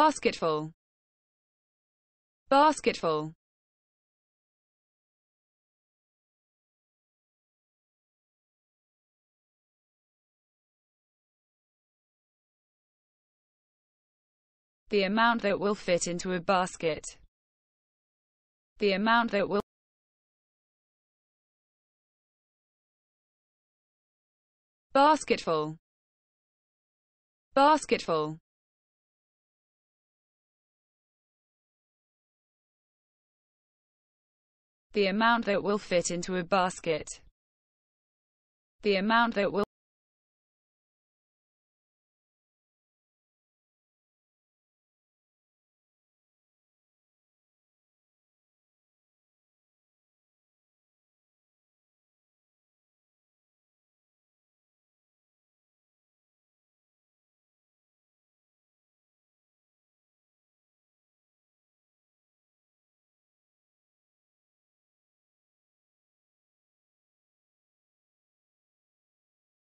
basketful basketful the amount that will fit into a basket the amount that will basketful basketful the amount that will fit into a basket, the amount that will